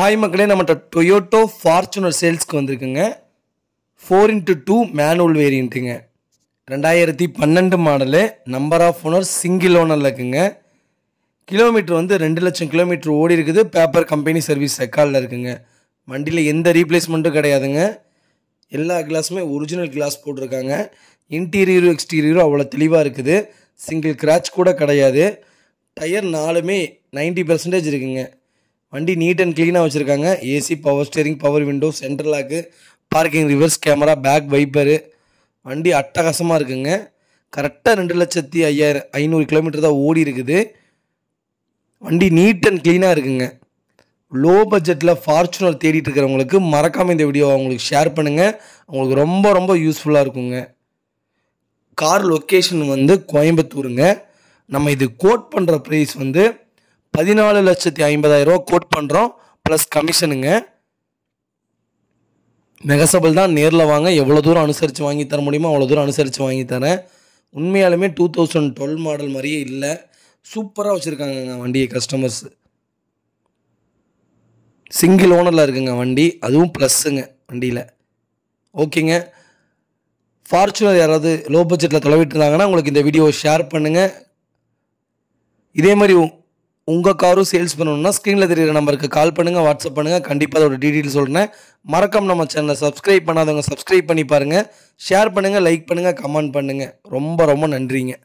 hi மக்களே நம்மகிட்ட Toyota Fortuner சேல்ஸ்க்கு வந்திருக்குங்க ஃபோர் இன்ட்டு டூ மேனுவல் வேரியண்ட்டுங்க ரெண்டாயிரத்தி பன்னெண்டு model number of owner single ஓனரில் இருக்குங்க கிலோமீட்டர் வந்து ரெண்டு லட்சம் கிலோமீட்டர் ஓடி இருக்குது பேப்பர் கம்பெனி சர்வீஸ் ரெக்கார்டில் இருக்குங்க வண்டியில் எந்த ரீப்ளேஸ்மெண்ட்டும் கிடையாதுங்க எல்லா கிளாஸுமே ஒரிஜினல் கிளாஸ் போட்டிருக்காங்க இன்டீரியரும் எக்ஸ்டீரியரும் அவ்வளோ தெளிவாக இருக்குது சிங்கிள் கிராச் கூட கிடையாது டயர் நாலுமே நைன்ட்டி பர்சன்டேஜ் இருக்குங்க வண்டி நீட் அண்ட் க்ளீனாக வச்சுருக்காங்க AC power steering power window central lock parking reverse camera back wiper வண்டி அட்டகாசமாக இருக்குங்க கரெக்டாக ரெண்டு லட்சத்தி ஐயாயிரம் ஐநூறு கிலோமீட்டர் தான் ஓடி இருக்குது வண்டி நீட் அண்ட் க்ளீனாக இருக்குங்க லோ பட்ஜெட்டில் ஃபார்ச்சுனர் தேடிட்டு இருக்கிறவங்களுக்கு மறக்காமல் இந்த வீடியோ அவங்களுக்கு ஷேர் பண்ணுங்கள் அவங்களுக்கு ரொம்ப ரொம்ப யூஸ்ஃபுல்லாக இருக்குங்க கார் லொக்கேஷன் வந்து கோயம்புத்தூருங்க நம்ம இது கோட் பண்ணுற ப்ரைஸ் வந்து பதினாலு லட்சத்தி ரூபா கோட் பண்ணுறோம் ப்ளஸ் கமிஷனுங்க மெகசபல் தான் நேரில் வாங்க எவ்வளோ தூரம் அனுசரித்து வாங்கி தர முடியுமோ அவ்வளோ தூரம் அனுசரித்து வாங்கி தரேன் உண்மையாலுமே டூ தௌசண்ட் டுவெல் மாடல் மாதிரியே இல்லை சூப்பராக வச்சுருக்காங்கங்க வண்டியை கஸ்டமர்ஸு சிங்கிள் ஓனரில் இருக்குங்க வண்டி அதுவும் ப்ளஸ்ஸுங்க வண்டியில் ஓகேங்க ஃபார்ச்சுனர் யாராவது லோ பட்ஜெட்டில் தொலைவிட்டு இருந்தாங்கன்னா உங்களுக்கு இந்த வீடியோவை ஷேர் பண்ணுங்கள் இதே மாதிரி உங்கள் காரும் சேல்ஸ் பண்ணணும்னா ஸ்க்ரீனில் தெரிகிற நம்பருக்கு கால் பண்ணுங்கள் வாட்ஸ்அப் பண்ணுங்கள் கண்டிப்பாக அதோட டீட்டெயில் சொல்கிறேன் மறக்காம நம்ம சேனலை சப்ஸ்கிரைப் பண்ணாதவங்க சப்ஸ்கிரைப் பண்ணி பாருங்கள் ஷேர் பண்ணுங்கள் லைக் பண்ணுங்கள் கமெண்ட் பண்ணுங்கள் ரொம்ப ரொம்ப நன்றிங்க